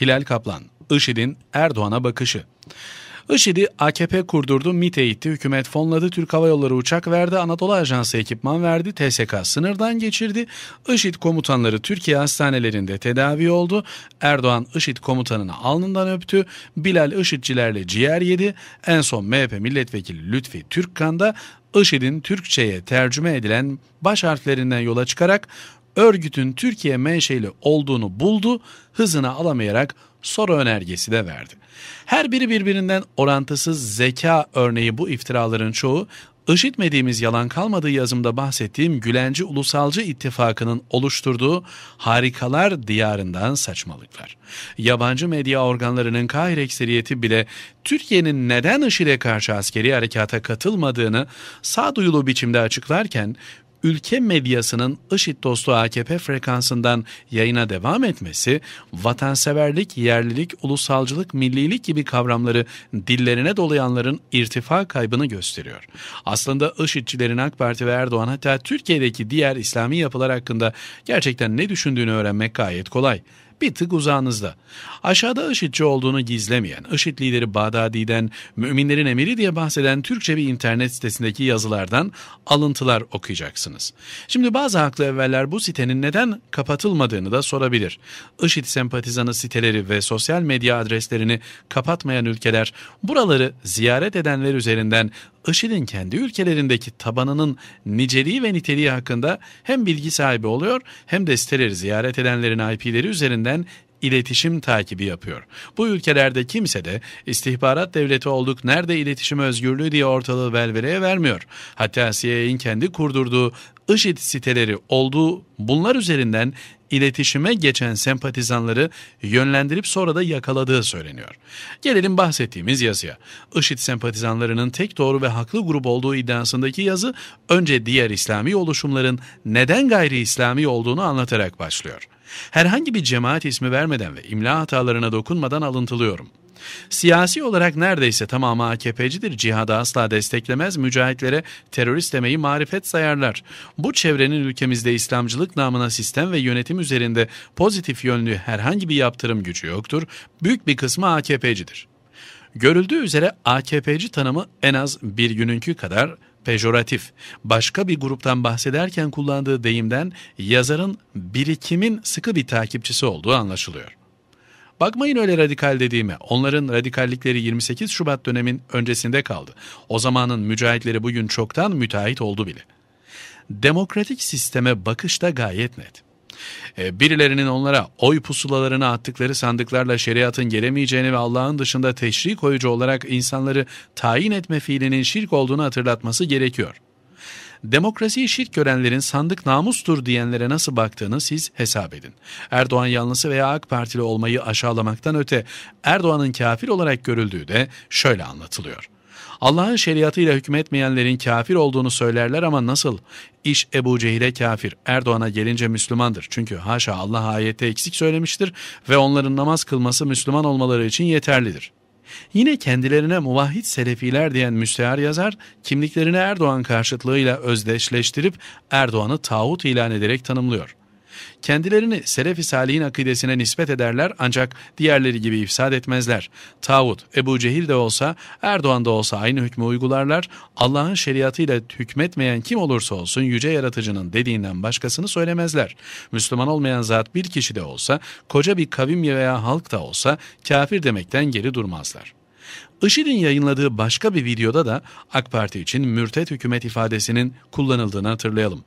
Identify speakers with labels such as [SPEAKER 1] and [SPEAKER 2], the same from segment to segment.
[SPEAKER 1] Hilal Kaplan, IŞİD'in Erdoğan'a bakışı. IŞİD'i AKP kurdurdu, MİT eğitti, hükümet fonladı, Türk Hava Yolları uçak verdi, Anadolu Ajansı ekipman verdi, TSK sınırdan geçirdi. IŞİD komutanları Türkiye hastanelerinde tedavi oldu. Erdoğan IŞİD komutanını alnından öptü. Bilal IŞİD'cilerle ciğer yedi. En son MHP milletvekili Lütfi Türkkan da IŞİD'in Türkçe'ye tercüme edilen baş harflerinden yola çıkarak örgütün Türkiye menşeli olduğunu buldu, hızını alamayarak soru önergesi de verdi. Her biri birbirinden orantısız zeka örneği bu iftiraların çoğu işitmediğimiz yalan kalmadığı yazımda bahsettiğim Gülenci Ulusalcı İttifakı'nın oluşturduğu harikalar diyarından saçmalıklar. Yabancı medya organlarının Kahire ekseriyeti bile Türkiye'nin neden IŞİD'e karşı askeri harekata katılmadığını sağduyulu biçimde açıklarken ülke medyasının IŞİD dostu AKP frekansından yayına devam etmesi, vatanseverlik, yerlilik, ulusalcılık, millilik gibi kavramları dillerine dolayanların irtifa kaybını gösteriyor. Aslında IŞİD'cilerin AK Parti ve Erdoğan hatta Türkiye'deki diğer İslami yapılar hakkında gerçekten ne düşündüğünü öğrenmek gayet kolay bir tık uzağınızda. Aşağıda IŞİD'ci olduğunu gizlemeyen, IŞİD lideri Bağdadi'den müminlerin emiri diye bahseden Türkçe bir internet sitesindeki yazılardan alıntılar okuyacaksınız. Şimdi bazı haklı evveller bu sitenin neden kapatılmadığını da sorabilir. IŞİD sempatizanı siteleri ve sosyal medya adreslerini kapatmayan ülkeler buraları ziyaret edenler üzerinden IŞİD'in kendi ülkelerindeki tabanının niceliği ve niteliği hakkında hem bilgi sahibi oluyor hem de siteleri ziyaret edenlerin IP'leri üzerinden iletişim takibi yapıyor. Bu ülkelerde kimse de istihbarat devleti olduk nerede iletişim özgürlüğü diye ortalığı velveleye vermiyor. Hatta CIA'in kendi kurdurduğu IŞİD siteleri olduğu bunlar üzerinden iletişime geçen sempatizanları yönlendirip sonra da yakaladığı söyleniyor. Gelelim bahsettiğimiz yazıya. IŞİD sempatizanlarının tek doğru ve haklı grup olduğu iddiasındaki yazı önce diğer İslami oluşumların neden gayri İslami olduğunu anlatarak başlıyor. Herhangi bir cemaat ismi vermeden ve imla hatalarına dokunmadan alıntılıyorum. Siyasi olarak neredeyse tamamı AKP'cidir. Cihadı asla desteklemez, mücahitlere terörist demeyi marifet sayarlar. Bu çevrenin ülkemizde İslamcılık namına sistem ve yönetim üzerinde pozitif yönlü herhangi bir yaptırım gücü yoktur. Büyük bir kısmı AKP'cidir. Görüldüğü üzere AKP'ci tanımı en az bir gününkü kadar pejoratif. Başka bir gruptan bahsederken kullandığı deyimden yazarın birikimin sıkı bir takipçisi olduğu anlaşılıyor. Bakmayın öyle radikal dediğime. Onların radikallikleri 28 Şubat dönemin öncesinde kaldı. O zamanın mücahitleri bugün çoktan müteahhit oldu bile. Demokratik sisteme bakış da gayet net. E, birilerinin onlara oy pusulalarını attıkları sandıklarla şeriatın gelemeyeceğini ve Allah'ın dışında teşri koyucu olarak insanları tayin etme fiilinin şirk olduğunu hatırlatması gerekiyor. Demokrasiyi şirk görenlerin sandık namustur diyenlere nasıl baktığını siz hesap edin. Erdoğan yanlısı veya AK Partili olmayı aşağılamaktan öte Erdoğan'ın kafir olarak görüldüğü de şöyle anlatılıyor. Allah'ın şeriatıyla hükmetmeyenlerin kafir olduğunu söylerler ama nasıl? İş Ebu Cehil'e kafir, Erdoğan'a gelince Müslümandır. Çünkü haşa Allah ayette eksik söylemiştir ve onların namaz kılması Müslüman olmaları için yeterlidir. Yine kendilerine muvahhid selefiler diyen müstehar yazar, kimliklerini Erdoğan karşıtlığıyla özdeşleştirip Erdoğan'ı tağut ilan ederek tanımlıyor. Kendilerini Selefi Salih'in akidesine nispet ederler ancak diğerleri gibi ifsad etmezler. Tağut, Ebu Cehil de olsa, Erdoğan da olsa aynı hükmü uygularlar. Allah'ın şeriatıyla hükmetmeyen kim olursa olsun yüce yaratıcının dediğinden başkasını söylemezler. Müslüman olmayan zat bir kişi de olsa, koca bir kavim veya halk da olsa kafir demekten geri durmazlar. IŞİD'in yayınladığı başka bir videoda da AK Parti için mürtet hükümet ifadesinin kullanıldığını hatırlayalım.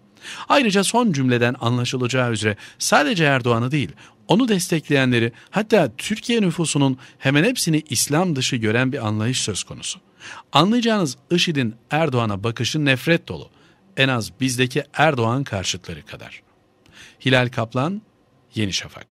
[SPEAKER 1] Ayrıca son cümleden anlaşılacağı üzere sadece Erdoğan'ı değil, onu destekleyenleri hatta Türkiye nüfusunun hemen hepsini İslam dışı gören bir anlayış söz konusu. Anlayacağınız IŞİD'in Erdoğan'a bakışı nefret dolu. En az bizdeki Erdoğan karşıtları kadar. Hilal Kaplan, Yeni Şafak.